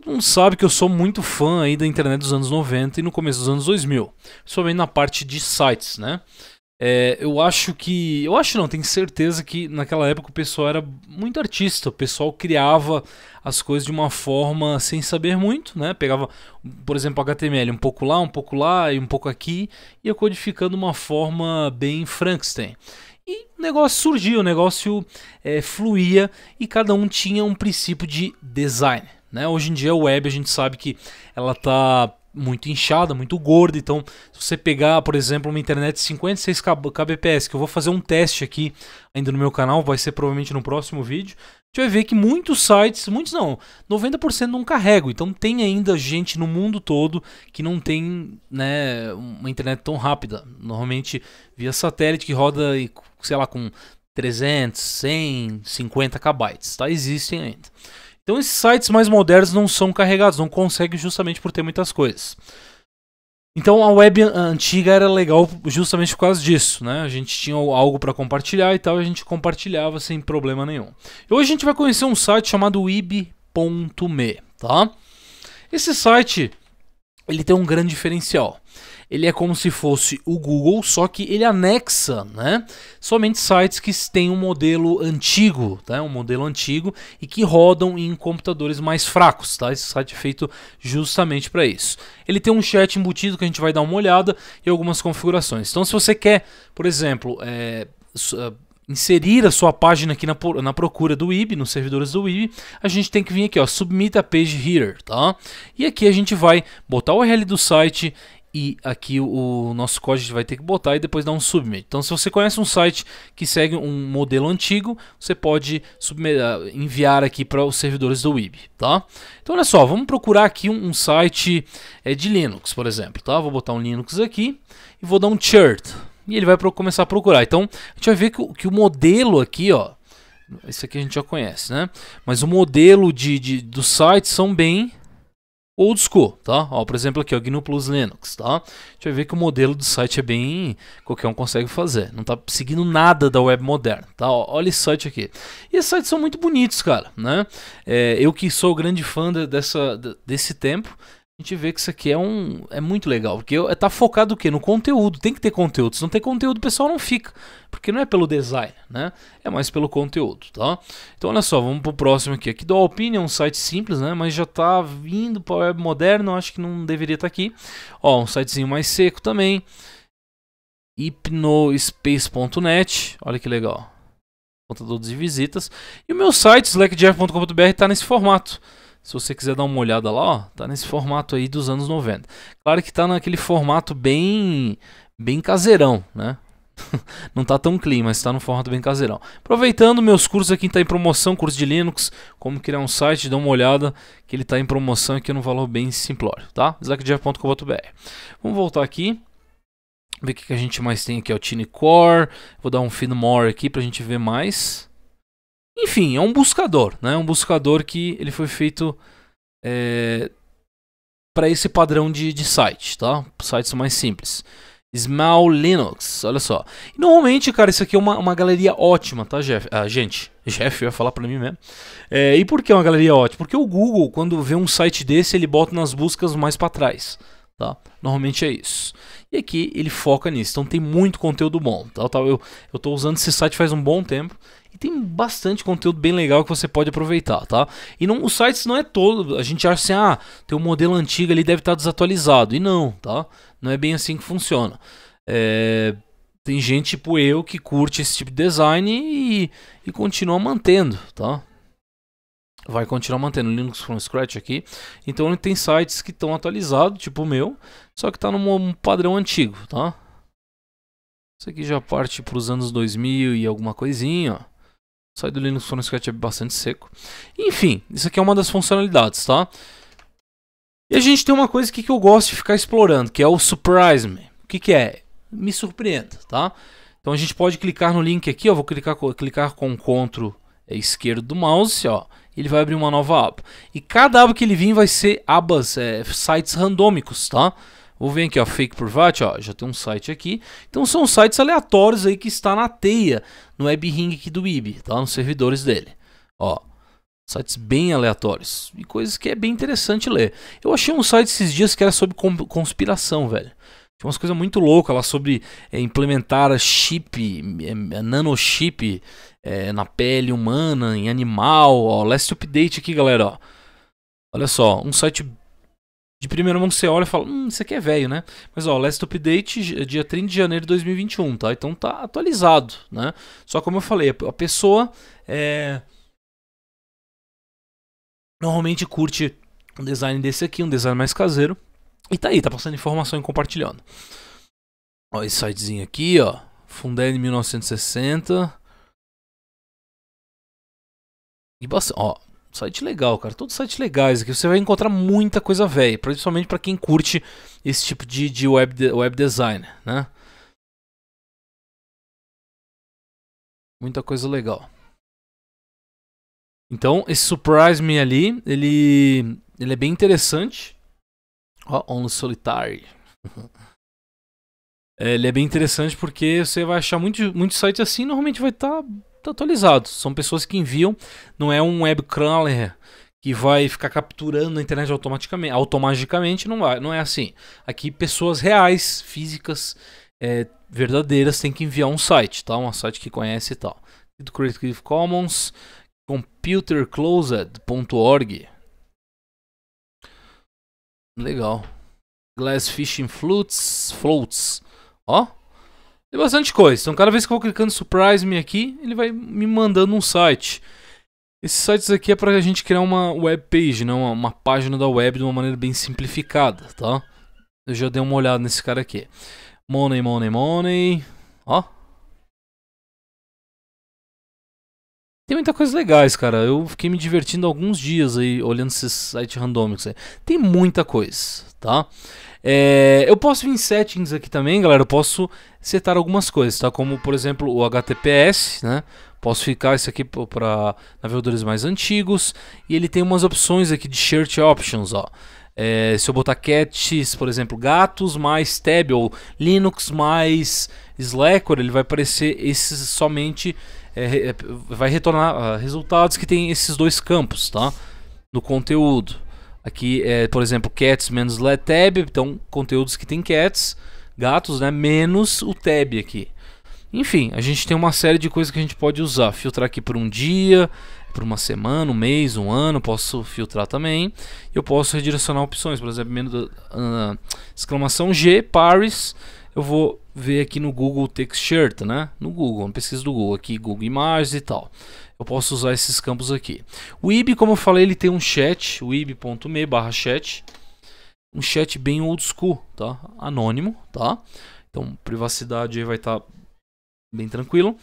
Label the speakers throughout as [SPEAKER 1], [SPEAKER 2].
[SPEAKER 1] Todo mundo sabe que eu sou muito fã aí da internet dos anos 90 e no começo dos anos 2000, principalmente na parte de sites, né? É, eu acho que. Eu acho não, tenho certeza que naquela época o pessoal era muito artista. O pessoal criava as coisas de uma forma sem saber muito, né? Pegava, por exemplo, HTML um pouco lá, um pouco lá e um pouco aqui, e ia codificando uma forma bem Frankenstein. E o negócio surgia, o negócio é, fluía e cada um tinha um princípio de design. Né? Hoje em dia a web a gente sabe que ela está muito inchada, muito gorda. Então, se você pegar, por exemplo, uma internet de 56 kbps, que eu vou fazer um teste aqui ainda no meu canal, vai ser provavelmente no próximo vídeo, a gente vai ver que muitos sites, muitos não, 90% não carregam. Então, tem ainda gente no mundo todo que não tem né, uma internet tão rápida. Normalmente via satélite que roda, sei lá, com 300, 100, 50 kbytes. Tá? Existem ainda. Então esses sites mais modernos não são carregados, não conseguem justamente por ter muitas coisas. Então a web antiga era legal justamente por causa disso, né? A gente tinha algo para compartilhar e tal, a gente compartilhava sem problema nenhum. E hoje a gente vai conhecer um site chamado ib.me, tá? Esse site ele tem um grande diferencial ele é como se fosse o Google, só que ele anexa né, somente sites que têm um modelo antigo, tá? um modelo antigo e que rodam em computadores mais fracos. Tá? Esse site é feito justamente para isso. Ele tem um chat embutido que a gente vai dar uma olhada e algumas configurações. Então, se você quer, por exemplo, é, ah, inserir a sua página aqui na, na procura do IB, nos servidores do IB, a gente tem que vir aqui, ó, submit a page here, tá? E aqui a gente vai botar o URL do site e aqui o nosso código vai ter que botar e depois dar um submit. Então, se você conhece um site que segue um modelo antigo, você pode ah, enviar aqui para os servidores do web, tá? Então, olha só, vamos procurar aqui um, um site é, de Linux, por exemplo, tá? Vou botar um Linux aqui e vou dar um chart e ele vai começar a procurar. Então, a gente vai ver que, que o modelo aqui, ó, esse aqui a gente já conhece, né? Mas o modelo de, de, do site são bem old school, tá? Ó, por exemplo, aqui, o GNU Plus Linux, tá? A gente vai ver que o modelo do site é bem... qualquer um consegue fazer. Não tá seguindo nada da web moderna, tá? Ó, olha esse site aqui. E esses sites são muito bonitos, cara, né? É, eu que sou grande fã dessa, desse tempo, a gente vê que isso aqui é um é muito legal, porque é, tá focado o quê? No conteúdo. Tem que ter conteúdo. Se não tem conteúdo, o pessoal não fica, porque não é pelo design, né? É mais pelo conteúdo, tá? Então olha só, vamos pro próximo aqui. Aqui do Alpine é um site simples, né? Mas já tá vindo para web moderno, acho que não deveria estar tá aqui. Ó, um sitezinho mais seco também. hipnospace.net. Olha que legal. Contador de visitas. E o meu site slackjeff.com.br está nesse formato. Se você quiser dar uma olhada lá, ó, tá nesse formato aí dos anos 90. Claro que tá naquele formato bem bem caseirão, né? não tá tão clean, mas tá no formato bem caseirão. Aproveitando meus cursos aqui, tá em promoção, curso de Linux, como criar um site, dá uma olhada que ele tá em promoção aqui no valor bem simplório, tá? zackjeff.com.br. Vamos voltar aqui. Ver o que, que a gente mais tem aqui, é o Tiny Core. Vou dar um Fino more aqui pra gente ver mais. Enfim, é um buscador, né? Um buscador que ele foi feito é, para esse padrão de, de site, tá? Sites mais simples. Small Linux, olha só. E normalmente, cara, isso aqui é uma, uma galeria ótima, tá, Jeff? Ah, gente, Jeff ia falar para mim mesmo. É, e por que é uma galeria ótima? Porque o Google, quando vê um site desse, ele bota nas buscas mais para trás. Tá? Normalmente é isso. E aqui ele foca nisso. Então tem muito conteúdo bom. Tá? Eu estou usando esse site faz um bom tempo. E tem bastante conteúdo bem legal que você pode aproveitar, tá? E não, os sites não é todo. A gente acha assim, ah, tem um modelo antigo ali deve estar tá desatualizado. E não, tá? Não é bem assim que funciona. É, tem gente tipo eu que curte esse tipo de design e, e continua mantendo, tá? vai continuar mantendo Linux from scratch aqui. Então ele tem sites que estão atualizados, tipo o meu, só que está num padrão antigo, tá? Isso aqui já parte para os anos 2000 e alguma coisinha, ó. do Linux from scratch é bastante seco. Enfim, isso aqui é uma das funcionalidades, tá? E a gente tem uma coisa aqui que eu gosto de ficar explorando, que é o Surprise Me. O que, que é? Me surpreenda, tá? Então a gente pode clicar no link aqui, ó, vou clicar, clicar com o CTRL esquerdo do mouse, ó, ele vai abrir uma nova aba. E cada aba que ele vir vai ser abas, é, sites randômicos, tá? Vou ver aqui, ó, Fake Privat, ó, já tem um site aqui. Então são sites aleatórios aí que está na teia, no web ring aqui do IB, tá? Nos servidores dele. Ó, sites bem aleatórios e coisas que é bem interessante ler. Eu achei um site esses dias que era sobre conspiração, velho. Tinha umas coisas muito loucas lá sobre é, implementar chip, é, nanochip é, na pele humana, em animal. Ó, last update aqui, galera. Ó. Olha só, um site de primeira mão que você olha e fala: Hum, isso aqui é velho, né? Mas ó, last update dia 30 de janeiro de 2021, tá? Então tá atualizado, né? Só como eu falei, a pessoa é... normalmente curte um design desse aqui, um design mais caseiro e tá aí, tá passando informação e compartilhando. Ó, esse sitezinho aqui, ó. em 1960. E bastante, ó, site legal, cara. Todos sites legais aqui. Você vai encontrar muita coisa velha, principalmente para quem curte esse tipo de, de web, de, web design, né? Muita coisa legal. Então, esse Surprise Me ali, ele, ele é bem interessante. Oh, Only Solitary. É, ele é bem interessante porque você vai achar muitos muito sites assim, normalmente vai estar tá, tá atualizado. São pessoas que enviam, não é um web crawler que vai ficar capturando a internet automaticamente, automaticamente não vai, não é assim. Aqui pessoas reais, físicas, é, verdadeiras têm que enviar um site, tá? Um site que conhece e tal. Do Creative Commons, computerclosed.org. Legal. Glass Fishing Flutes. Floats. Ó. Tem bastante coisa. Então, cada vez que eu vou clicando Surprise Me aqui, ele vai me mandando um site. Esses sites aqui é para a gente criar uma web page, né? Uma, uma, página da web de uma maneira bem simplificada, tá? Eu já dei uma olhada nesse cara aqui. Money, money, money. Ó, Tem muita coisa legais, cara. Eu fiquei me divertindo alguns dias aí olhando esses sites randômicos aí. Tem muita coisa, tá? É, eu posso vir em settings aqui também, galera. Eu posso setar algumas coisas, tá? Como, por exemplo, o HTTPS, né? Posso ficar isso aqui para navegadores mais antigos. E ele tem umas opções aqui de Shirt Options, ó. É, se eu botar cats, por exemplo, gatos mais tab ou Linux mais Slackware, ele vai aparecer esses somente é, é, vai retornar uh, resultados que tem esses dois campos, tá? No conteúdo. Aqui é, por exemplo, cats menos let tab, então conteúdos que tem cats, gatos, né, menos o tab aqui. Enfim, a gente tem uma série de coisas que a gente pode usar, filtrar aqui por um dia, por uma semana, um mês, um ano, posso filtrar também. Eu posso redirecionar opções, por exemplo, menos, uh, ah, exclamação G, paris eu vou ver aqui no Google Text Shirt, né? No Google, na pesquisa do Google, aqui Google Imagens e tal. Eu posso usar esses campos aqui. O IB, como eu falei, ele tem um chat, o ib.me barra chat. Um chat bem old school, tá? Anônimo, tá? Então, privacidade aí vai estar tá bem tranquilo.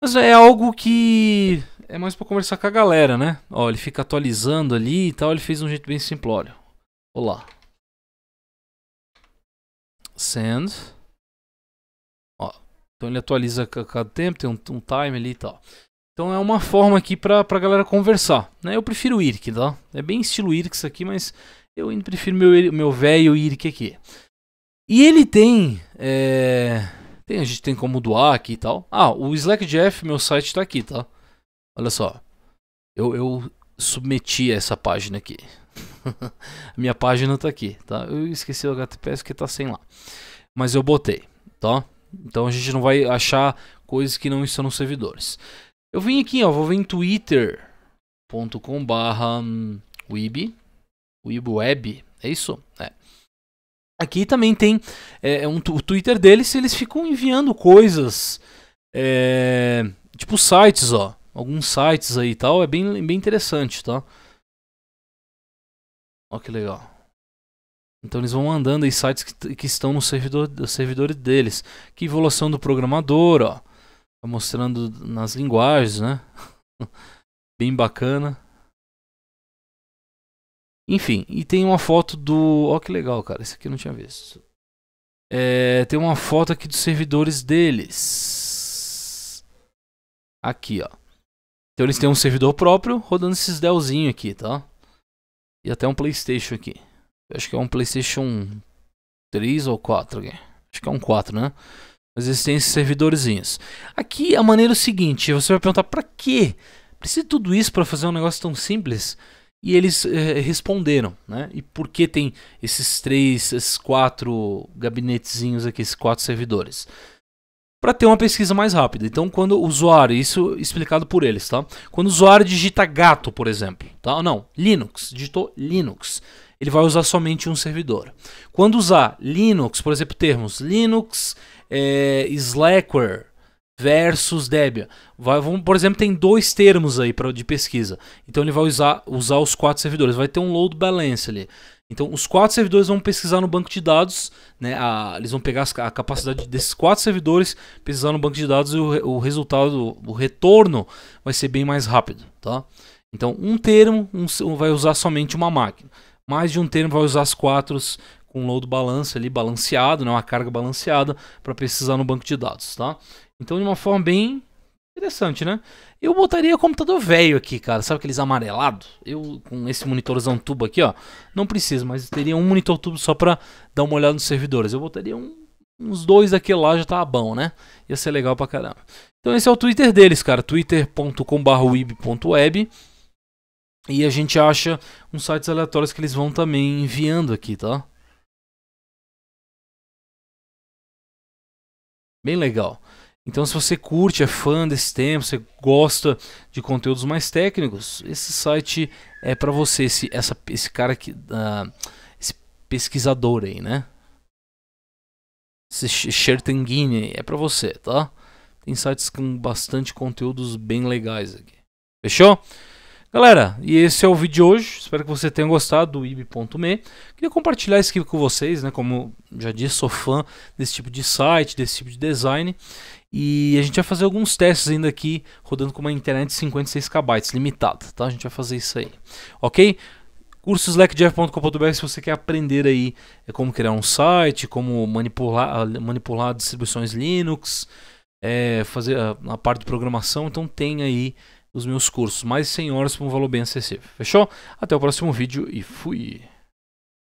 [SPEAKER 1] Mas é algo que é mais para conversar com a galera, né? Ó, ele fica atualizando ali e tal, ele fez um jeito bem simplório. Olá, send. Ó, então ele atualiza a cada tempo, tem um, um time ali e tal. Então é uma forma aqui para a galera conversar. Né? Eu prefiro o IRC, tá? É bem estilo IRC aqui, mas eu ainda prefiro meu meu velho IRC aqui. E ele tem, é... tem, a gente tem como doar aqui e tal. Ah, o Jeff, meu site está aqui, tá? Olha só, eu, eu submeti essa página aqui. minha página tá aqui, tá? Eu esqueci o HTTPS que tá sem lá. Mas eu botei, tá? Então a gente não vai achar coisas que não estão nos servidores. Eu vim aqui, ó, vou vir em twitter.com barra web, web, é isso? É. Aqui também tem é, é um, o Twitter deles, eles ficam enviando coisas, é, tipo sites, ó, alguns sites aí e tal, é bem, bem interessante, tá? Ó que legal. Então eles vão mandando aí sites que, que estão no servidor, servidor deles. Que evolução do programador, ó. Tá mostrando nas linguagens, né? Bem bacana. Enfim, e tem uma foto do. Ó que legal, cara. Isso aqui eu não tinha visto. É, tem uma foto aqui dos servidores deles. Aqui, ó. Então eles têm um servidor próprio rodando esses Dellzinho aqui, tá? E até um Playstation aqui. Eu acho que é um Playstation 3 ou 4 aqui. Acho que é um 4, né? Mas eles têm esses servidorzinhos. Aqui a maneira é o seguinte, você vai perguntar para que Precisa de tudo isso para fazer um negócio tão simples? E eles eh, eh, responderam, né? E por que tem esses três, esses quatro gabinetezinhos aqui, esses quatro servidores? para ter uma pesquisa mais rápida. Então, quando o usuário, isso explicado por eles, tá? Quando o usuário digita gato, por exemplo, tá? Não, Linux, digitou Linux, ele vai usar somente um servidor. Quando usar Linux, por exemplo, termos Linux, é, Slackware, versus Debian. Vai, vamos, por exemplo, tem dois termos aí pra, de pesquisa. Então ele vai usar, usar os quatro servidores. Vai ter um load balance ali. Então, os quatro servidores vão pesquisar no banco de dados, né? A, eles vão pegar a capacidade desses quatro servidores, pesquisar no banco de dados e o, o resultado, o retorno vai ser bem mais rápido, tá? Então, um termo um, vai usar somente uma máquina. Mais de um termo vai usar as quatro com load balance ali balanceado, né? Uma carga balanceada para pesquisar no banco de dados, tá? Então, de uma forma bem Interessante, né? Eu botaria computador velho aqui, cara. Sabe aqueles amarelados? Eu, com esse monitorzão tubo aqui, ó. Não preciso, mas teria um monitor tubo só pra dar uma olhada nos servidores. Eu botaria um, uns dois daquele lá, já tava tá bom, né? Ia ser legal pra caramba. Então esse é o Twitter deles, cara. twitter.com.web E a gente acha uns sites aleatórios que eles vão também enviando aqui, tá? Bem legal. Então, se você curte, é fã desse tema, você gosta de conteúdos mais técnicos, esse site é para você, esse, essa, esse cara que. Uh, esse pesquisador aí, né? Esse aí, é para você, tá? Tem sites com bastante conteúdos bem legais aqui. Fechou? Galera, e esse é o vídeo de hoje. Espero que você tenha gostado do ib.me. Queria compartilhar isso aqui com vocês, né? Como já disse, sou fã desse tipo de site, desse tipo de design. E a gente vai fazer alguns testes ainda aqui, rodando com uma internet de 56 KB limitada, tá? A gente vai fazer isso aí, ok? Curso slackjeff.com.br se você quer aprender aí é como criar um site, como manipular, manipular distribuições Linux, é, fazer a, a parte de programação, então tem aí os meus cursos mais senhores por um valor bem acessível. Fechou? Até o próximo vídeo e fui!